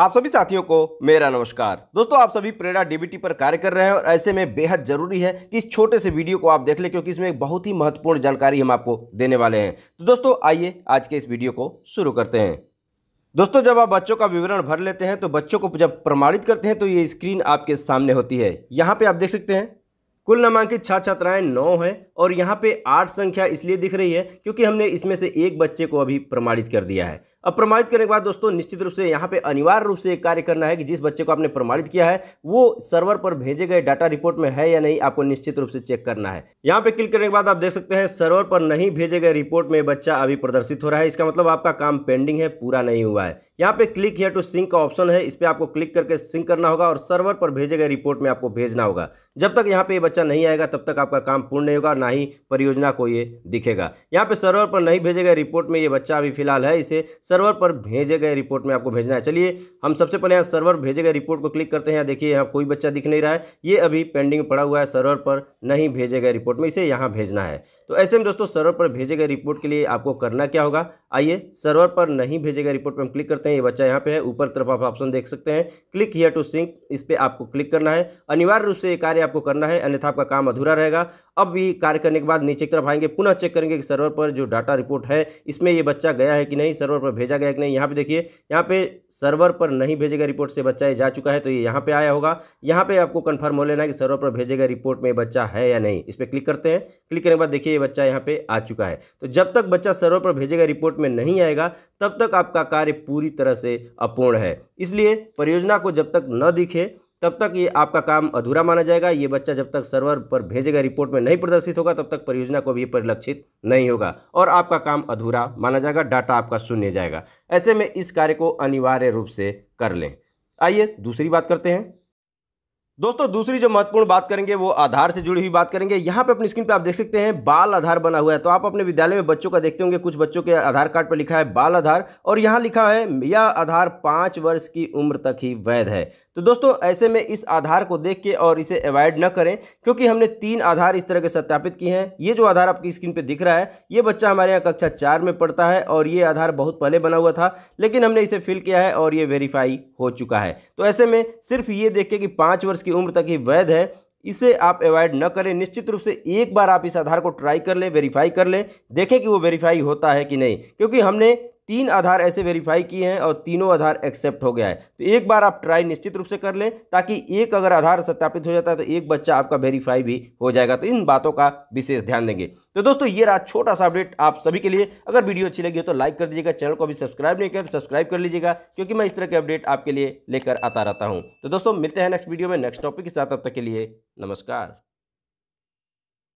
आप सभी साथियों को मेरा नमस्कार दोस्तों आप सभी प्रेरणा डीबीटी पर कार्य कर रहे हैं और ऐसे में बेहद जरूरी है कि इस छोटे से वीडियो को आप देख लें क्योंकि इसमें एक बहुत ही महत्वपूर्ण जानकारी हम आपको देने वाले हैं तो दोस्तों आइए आज के इस वीडियो को शुरू करते हैं दोस्तों जब आप बच्चों का विवरण भर लेते हैं तो बच्चों को जब प्रमाणित करते हैं तो ये स्क्रीन आपके सामने होती है यहाँ पर आप देख सकते हैं कुल नामांकित छात्र छात्राएं नौ हैं और यहाँ पे आठ संख्या इसलिए दिख रही है क्योंकि हमने इसमें से एक बच्चे को अभी प्रमाणित कर दिया है अब प्रमाणित करने के बाद दोस्तों निश्चित रूप से यहाँ पे अनिवार्य रूप से एक कार्य करना है कि जिस बच्चे को आपने प्रमाणित किया है वो सर्वर पर भेजे गए डाटा रिपोर्ट में है या नहीं आपको निश्चित रूप से चेक करना है यहाँ पे क्लिक करने के बाद आप देख सकते हैं सर्वर पर नहीं भेजे गए रिपोर्ट में बच्चा अभी प्रदर्शित हो रहा है इसका मतलब आपका काम पेंडिंग है पूरा नहीं हुआ है यहाँ पे क्लिक हेयर टू सिंक का ऑप्शन है इस पर आपको क्लिक करके सिंक करना होगा और सर्वर पर भेजे गए रिपोर्ट में आपको भेजना होगा जब तक यहाँ पे ये बच्चा नहीं आएगा तब तक आपका काम पूर्ण नहीं होगा और ना ही परियोजना को ये दिखेगा यहाँ पे सर्वर पर नहीं भेजे गए रिपोर्ट में ये बच्चा अभी फिलहाल है इसे सर्वर पर भेजे गए रिपोर्ट में आपको भेजना है चलिए हम सबसे पहले यहाँ सर्वर भेजे गए रिपोर्ट को क्लिक करते हैं यहाँ देखिए यहाँ कोई बच्चा दिख नहीं रहा है ये अभी पेंडिंग पड़ा हुआ है सर्वर पर नहीं भेजे गए रिपोर्ट में इसे यहाँ भेजना है तो ऐसे में दोस्तों सर्वर पर भेजे गए रिपोर्ट के लिए आपको करना क्या होगा आइए सर्वर पर नहीं भेजे गए रिपोर्ट पर हम क्लिक करते हैं ये बच्चा यहाँ पे है ऊपर तरफ आप ऑप्शन देख सकते हैं क्लिक हियर टू सिंक इस पर आपको क्लिक करना है अनिवार्य रूप से ये कार्य आपको करना है अन्यथा आपका काम अधूरा रहेगा अब भी कार्य करने के बाद नीचे की तरफ आएंगे पुनः चेक करेंगे कि सर्वर पर जो डाटा रिपोर्ट है इसमें ये बच्चा गया है कि नहीं सर्वर पर भेजा गया कि नहीं यहाँ पे देखिए यहाँ पे सर्वर पर नहीं भेजे गए रिपोर्ट से बच्चा ये जा चुका है तो ये यहाँ पे आया होगा यहाँ पे आपको कन्फर्म हो लेना है कि सर्वर पर भेजे गए रिपोर्ट में बच्चा है या नहीं इस पर क्लिक करते हैं क्लिक करने के बाद देखिए ये बच्चा यहाँ पे आ चुका है तो जब तक बच्चा सर्वर पर भेजेगा रिपोर्ट में नहीं आएगा तब तक आपका कार्य पूरी तरह से अपूर्ण है इसलिए परियोजना को जब तक न दिखे तब तक ये आपका काम अधूरा माना जाएगा ये बच्चा जब तक सर्वर पर भेजेगा रिपोर्ट में नहीं प्रदर्शित होगा तब तक परियोजना को भी परिलक्षित नहीं होगा और आपका काम अधूरा माना जाएगा डाटा आपका शून्य जाएगा ऐसे में इस कार्य को अनिवार्य रूप से कर लें आइए दूसरी बात करते हैं दोस्तों दूसरी जो महत्वपूर्ण बात करेंगे वो आधार से जुड़ी हुई बात करेंगे यहाँ पे अपनी स्क्रीन पे आप देख सकते हैं बाल आधार बना हुआ है तो आप अपने विद्यालय में बच्चों का देखते होंगे कुछ बच्चों के आधार कार्ड पर लिखा है बाल आधार और यहाँ लिखा है यह आधार पाँच वर्ष की उम्र तक ही वैध है तो दोस्तों ऐसे में इस आधार को देख के और इसे अवॉइड न करें क्योंकि हमने तीन आधार इस तरह के सत्यापित किए हैं ये जो आधार आपकी स्क्रीन पे दिख रहा है ये बच्चा हमारे यहाँ कक्षा चार में पढ़ता है और ये आधार बहुत पहले बना हुआ था लेकिन हमने इसे फिल किया है और ये वेरीफाई हो चुका है तो ऐसे में सिर्फ ये देख के कि पाँच वर्ष की उम्र तक ही वैध है इसे आप अवॉइड न करें निश्चित रूप से एक बार आप इस आधार को ट्राई कर लें वेरीफाई कर लें देखें कि वो वेरीफाई होता है कि नहीं क्योंकि हमने तीन आधार ऐसे वेरीफाई किए हैं और तीनों आधार एक्सेप्ट हो गया है तो एक बार आप ट्राई निश्चित रूप से कर लें ताकि एक अगर आधार सत्यापित हो जाता है तो एक बच्चा आपका वेरीफाई भी हो जाएगा तो इन बातों का विशेष ध्यान देंगे तो दोस्तों ये रहा छोटा सा अपडेट आप सभी के लिए अगर वीडियो अच्छी लगी हो तो लाइक कर दीजिएगा चैनल को अभी सब्सक्राइब नहीं किया तो सब्सक्राइब कर लीजिएगा क्योंकि मैं इस तरह के अपडेट आपके लिए लेकर आता रहता हूँ तो दोस्तों मिलते हैं नेक्स्ट वीडियो में नेक्स्ट टॉपिक के साथ अब तक के लिए नमस्कार